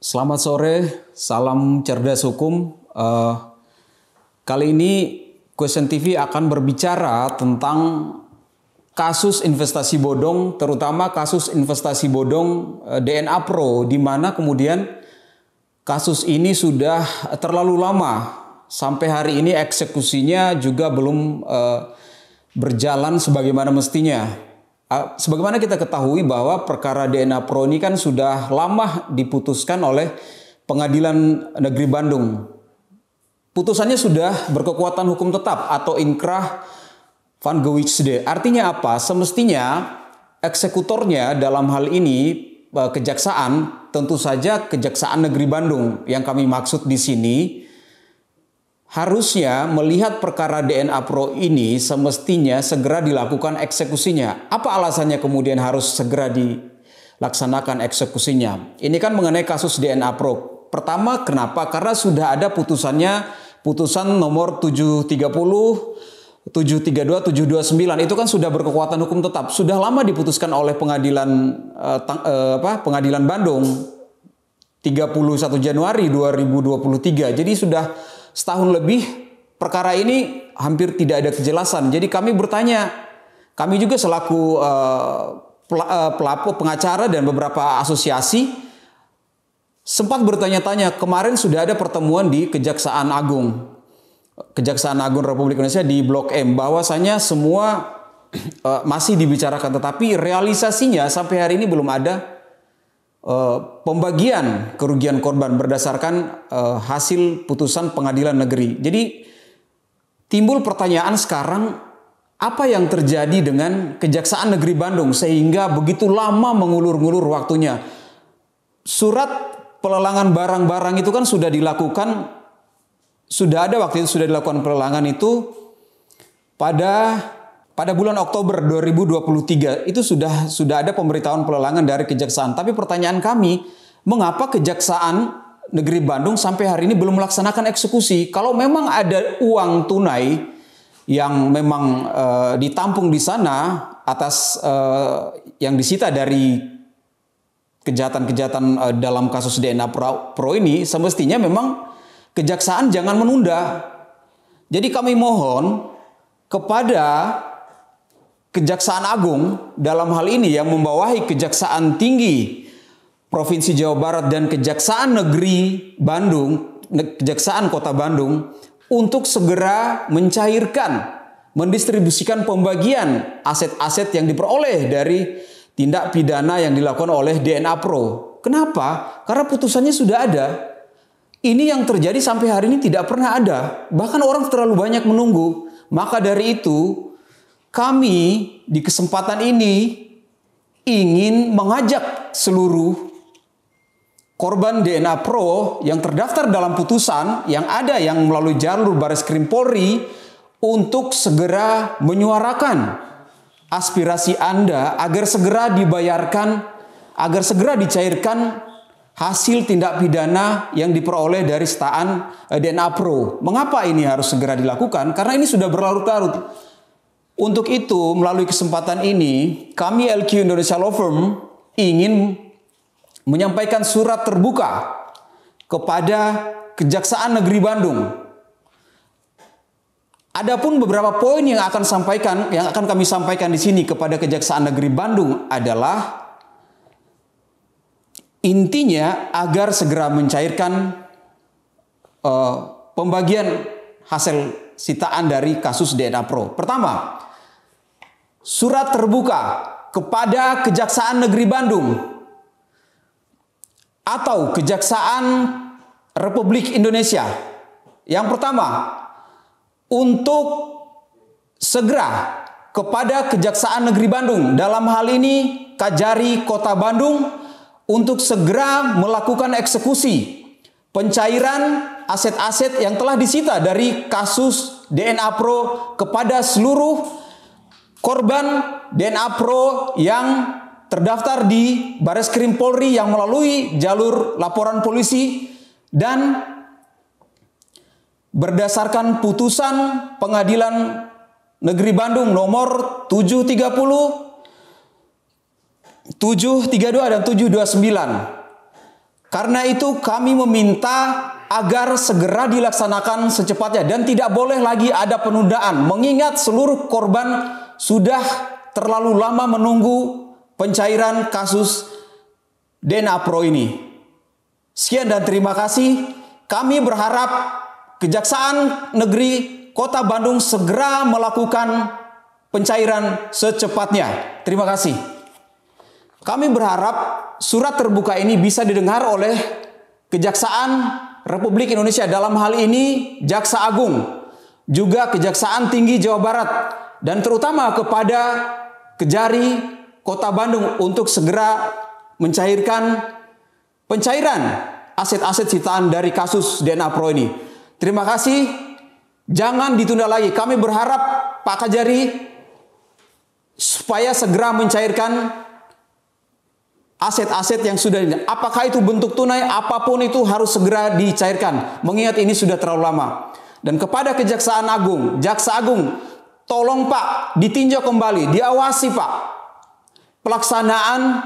Selamat sore, salam cerdas hukum. Uh, kali ini Question TV akan berbicara tentang kasus investasi bodong, terutama kasus investasi bodong uh, eh, DNA Pro, di mana kemudian kasus ini sudah terlalu lama. Sampai hari ini eksekusinya juga belum uh, berjalan sebagaimana mestinya. Ah, sebagaimana kita ketahui bahwa perkara DNA Pro ini kan sudah lama diputuskan oleh Pengadilan Negeri Bandung. Putusannya sudah berkekuatan hukum tetap atau inkrah van Gewichtde. Artinya apa? Semestinya eksekutornya dalam hal ini eh, kejaksaan, tentu saja Kejaksaan Negeri Bandung yang kami maksud di sini Harusnya melihat perkara DNA Pro ini semestinya segera dilakukan eksekusinya. Apa alasannya kemudian harus segera dilaksanakan eksekusinya? Ini kan mengenai kasus DNA Pro. Pertama, kenapa? Karena sudah ada putusannya, putusan nomor 730 732 729 itu kan sudah berkekuatan hukum tetap. Sudah lama diputuskan oleh pengadilan eh, tang, eh, apa? Pengadilan Bandung 31 Januari 2023. Jadi sudah setahun lebih perkara ini hampir tidak ada kejelasan. Jadi kami bertanya, kami juga selaku uh, pelapor pengacara dan beberapa asosiasi sempat bertanya-tanya kemarin sudah ada pertemuan di Kejaksaan Agung. Kejaksaan Agung Republik Indonesia di Blok M bahwasanya semua eh, masih dibicarakan tetapi realisasinya sampai hari ini belum ada Eh, pembagian kerugian korban berdasarkan uh, hasil putusan pengadilan negeri. Jadi timbul pertanyaan sekarang apa yang terjadi dengan Kejaksaan Negeri Bandung sehingga begitu lama mengulur-ngulur waktunya. Surat pelelangan barang-barang itu kan sudah dilakukan sudah ada waktu itu sudah dilakukan pelelangan itu pada pada bulan Oktober 2023 itu sudah sudah ada pemberitahuan pelelangan dari kejaksaan. Tapi pertanyaan kami, mengapa kejaksaan negeri Bandung sampai hari ini belum melaksanakan eksekusi? Kalau memang ada uang tunai yang memang e, ditampung di sana atas e, yang disita dari kejahatan-kejahatan e, dalam kasus DNA Pro, Pro ini, semestinya memang kejaksaan jangan menunda. Jadi kami mohon kepada Kejaksaan Agung dalam hal ini yang membawahi Kejaksaan Tinggi Provinsi Jawa Barat dan Kejaksaan Negeri Bandung, Kejaksaan Kota Bandung untuk segera mencairkan, mendistribusikan pembagian aset-aset yang diperoleh dari tindak pidana yang dilakukan oleh DNA Pro. Kenapa? Karena putusannya sudah ada. Ini yang terjadi sampai hari ini tidak pernah ada. Bahkan orang terlalu banyak menunggu. Maka dari itu, kami di kesempatan ini ingin mengajak seluruh korban DNA Pro yang terdaftar dalam putusan yang ada yang melalui jalur Baris Krim Polri untuk segera menyuarakan aspirasi Anda agar segera dibayarkan, agar segera dicairkan hasil tindak pidana yang diperoleh dari setaan eh, DNA Pro. Mengapa ini harus segera dilakukan? Karena ini sudah berlarut-larut untuk itu, melalui kesempatan ini, kami LQ Indonesia Law Firm ingin menyampaikan surat terbuka kepada Kejaksaan Negeri Bandung. Adapun beberapa poin yang akan sampaikan yang akan kami sampaikan di sini kepada Kejaksaan Negeri Bandung adalah intinya agar segera mencairkan uh, pembagian hasil sitaan dari kasus DNA Pro. Pertama, surat terbuka kepada Kejaksaan Negeri Bandung atau Kejaksaan Republik Indonesia. Yang pertama, untuk segera kepada Kejaksaan Negeri Bandung dalam hal ini Kajari Kota Bandung untuk segera melakukan eksekusi pencairan aset-aset yang telah disita dari kasus DNA Pro kepada seluruh korban DNA Pro yang terdaftar di Baris Krim Polri yang melalui jalur laporan polisi dan berdasarkan putusan Pengadilan Negeri Bandung nomor 730 732 dan 729. Karena itu kami meminta agar segera dilaksanakan secepatnya dan tidak boleh lagi ada penundaan mengingat seluruh korban sudah terlalu lama menunggu pencairan kasus Denapro Pro ini. Sekian dan terima kasih. Kami berharap Kejaksaan Negeri Kota Bandung segera melakukan pencairan secepatnya. Terima kasih. Kami berharap surat terbuka ini bisa didengar oleh Kejaksaan Republik Indonesia dalam hal ini Jaksa Agung, juga Kejaksaan Tinggi Jawa Barat, dan terutama kepada Kejari Kota Bandung untuk segera mencairkan pencairan aset-aset sitaan dari kasus DNA Pro ini. Terima kasih. Jangan ditunda lagi. Kami berharap Pak Kajari supaya segera mencairkan aset-aset yang sudah ini. apakah itu bentuk tunai apapun itu harus segera dicairkan mengingat ini sudah terlalu lama dan kepada Kejaksaan Agung Jaksa Agung Tolong Pak, ditinjau kembali, diawasi Pak. Pelaksanaan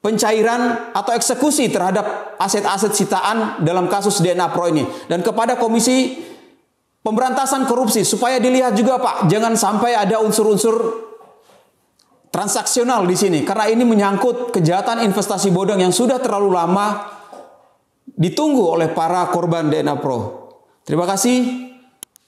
pencairan atau eksekusi terhadap aset-aset sitaan dalam kasus DNA Pro ini dan kepada Komisi Pemberantasan Korupsi supaya dilihat juga Pak, jangan sampai ada unsur-unsur transaksional di sini karena ini menyangkut kejahatan investasi bodong yang sudah terlalu lama ditunggu oleh para korban DNA Pro. Terima kasih.